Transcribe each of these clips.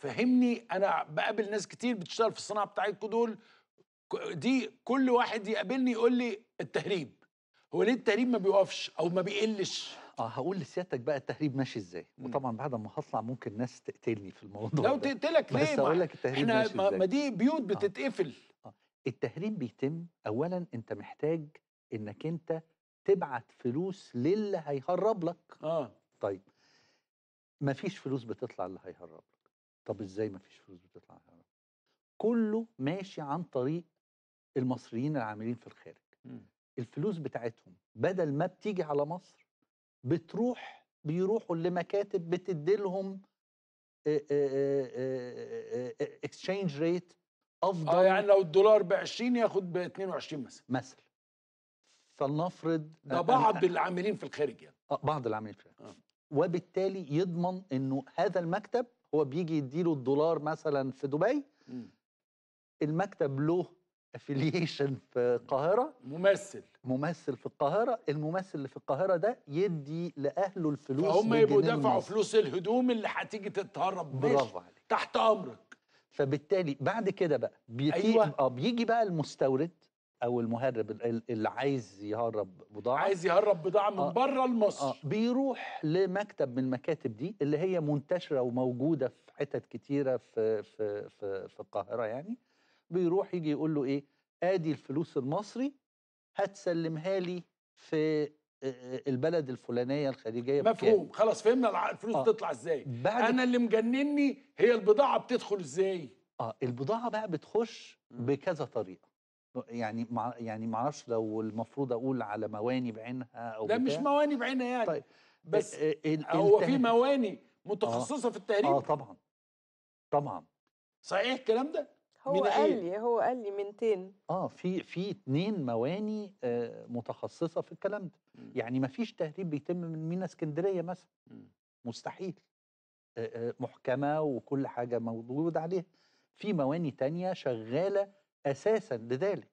فهمني انا بقابل ناس كتير بتشتغل في الصناعه بتاعتكم دول دي كل واحد يقابلني يقول لي التهريب هو ليه التهريب ما بيوقفش او ما بيقلش اه هقول لسيادتك بقى التهريب ماشي ازاي وطبعا بعد ما هطلع ممكن ناس تقتلني في الموضوع لو تقتلك ليه بس اقول لك التهريب احنا ماشي ازاي ما دي بيوت آه. بتتقفل آه. التهريب بيتم اولا انت محتاج انك انت تبعت فلوس للي هيهرب لك اه طيب ما فيش فلوس بتطلع اللي هيهرب لك طب ازاي ما فيش فلوس بتطلع كله ماشي عن طريق المصريين العاملين في الخارج م. إمم. الفلوس بتاعتهم بدل ما بتيجي على مصر بتروح بيروحوا لمكاتب بتديلهم اكسشينج ريت افضل اه يعني لو الدولار ب 20 ياخد ب 22 مثلا مثلا فلنفرض ده بعض العاملين في الخارج يعني آه بعض العاملين في الخارج آه. وبالتالي يضمن انه هذا المكتب هو بيجي يديله الدولار مثلا في دبي م. المكتب له افيليشن في القاهره ممثل ممثل في القاهره الممثل اللي في القاهره ده يدي لاهله الفلوس فهم يبقوا دفعوا فلوس الهدوم اللي هتيجي تتهرب برافو عليك تحت امرك فبالتالي بعد كده بقى بيتي... أيوة. آه، بيجي بقى المستورد او المهرب اللي عايز يهرب بضاعه عايز يهرب بضاعه من آه بره لمصر آه بيروح لمكتب من المكاتب دي اللي هي منتشره وموجوده في حتت كتيره في في في, في القاهره يعني بيروح يجي يقول له ايه ادي الفلوس المصري هتسلمها لي في آه، آه، البلد الفلانيه الخليجيه مفهوم بكام. خلاص فهمنا الفلوس آه. بتطلع ازاي انا اللي مجنني هي البضاعه بتدخل ازاي اه البضاعه بقى بتخش بكذا طريقه يعني مع يعني ما اعرفش لو المفروض اقول على مواني بعينها او لا مش مواني بعينها يعني طيب بس هو في مواني آه. متخصصه آه في التهريب اه طبعا طبعا صحيح الكلام ده هو قال لي هو قال لي من تين اه في في اتنين مواني آه متخصصه في الكلام ده يعني ما فيش تهريب بيتم من مينا اسكندريه مثلا مستحيل آه محكمه وكل حاجه موجود عليها في مواني تانية شغاله اساسا لذلك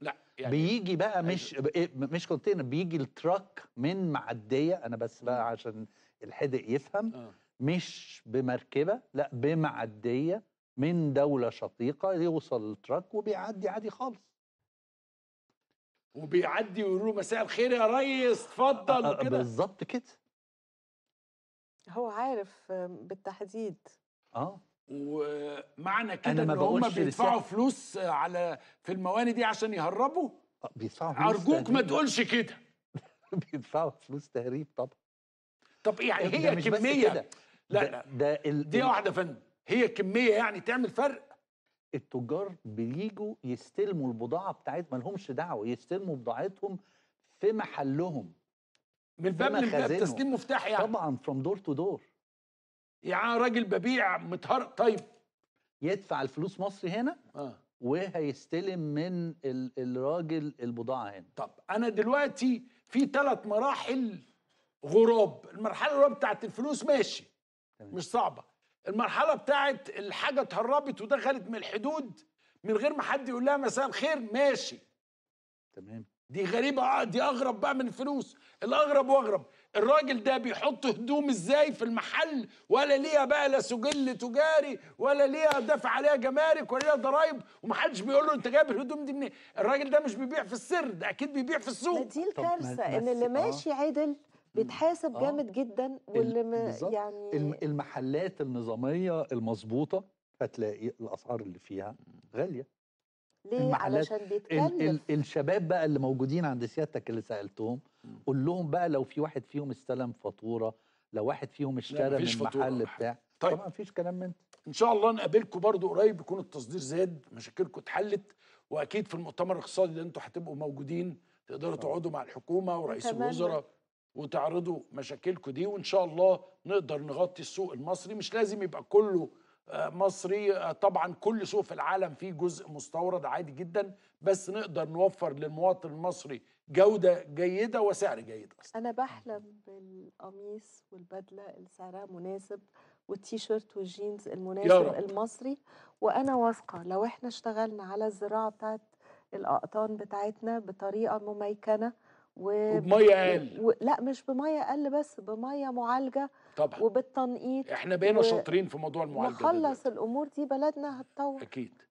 لا يعني بيجي بقى مش إيه، مش كونتينر بيجي التراك من معديه انا بس بقى إمم. عشان الحدق يفهم آه. مش بمركبه لا بمعديه من دوله شقيقه يوصل التراك وبيعدي عادي خالص وبيعدي ويقولوا له مساء الخير يا ريس اتفضل آه وكده بالظبط كده هو عارف بالتحديد اه ومعنى كده ان هم بيدفعوا فلوس على في المواني دي عشان يهربوا آه، بيدفعوا فلوس ارجوك ما تقولش كده بيدفعوا فلوس تهريب طبعا طب يعني إيه، هي كميه كده. لا ده, ده ال... دي واحده فن هي كميه يعني تعمل فرق التجار بييجوا يستلموا البضاعه بتاعتهم ما لهمش دعوه يستلموا بضاعتهم في محلهم من باب باب تسليم مفتاح يعني طبعا فروم دور تو دور يعني راجل ببيع متهر طيب يدفع الفلوس مصري هنا آه. وهيستلم من الراجل البضاعه هنا طب انا دلوقتي في ثلاث مراحل غراب المرحله الاولى بتاعت الفلوس ماشي تمام. مش صعبه المرحله بتاعت الحاجه اتهربت ودخلت من الحدود من غير ما حد يقول لها مساء الخير ماشي تمام دي غريبه اه دي اغرب بقى من الفلوس الاغرب واغرب الراجل ده بيحط هدوم ازاي في المحل ولا ليها بقى لا سجل تجاري ولا ليها دافع عليها جمارك ولا ليها ضرايب ومحدش بيقول له انت جايب الهدوم دي منين الراجل ده مش بيبيع في السر ده اكيد بيبيع في السوق دي الكارثه ان اللي آه. ماشي عدل بيتحاسب آه. جامد جدا واللي ما يعني المحلات النظاميه المظبوطه هتلاقي الاسعار اللي فيها غاليه ليه علشان بيتكلف ال ال الشباب بقى اللي موجودين عند سيادتك اللي سالتهم قول لهم بقى لو في واحد فيهم استلم فاتوره لو واحد فيهم اشترى من محل بتاع طيب طبعا مفيش كلام من ان شاء الله نقابلكم برضو قريب يكون التصدير زاد مشاكلكم اتحلت واكيد في المؤتمر الاقتصادي اللي انتوا هتبقوا موجودين تقدروا تقعدوا مع الحكومه ورئيس الوزراء وتعرضوا مشاكلكم دي وان شاء الله نقدر نغطي السوق المصري مش لازم يبقى كله مصري طبعا كل سوق في العالم فيه جزء مستورد عادي جدا بس نقدر نوفر للمواطن المصري جودة جيدة وسعر جيد أصلا أنا بحلم بالقميص والبدلة اللي سعرها مناسب والتيشيرت والجينز المناسب المصري وأنا واثقة لو احنا اشتغلنا على الزراعة بتاعت الأقطان بتاعتنا بطريقة مميكنة و... وبميه اقل و... لا مش بميه اقل بس بميه معالجه طبعا وبالتنقيط احنا بقينا و... شاطرين في موضوع المعالجه نخلص الامور دي بلدنا هتطور اكيد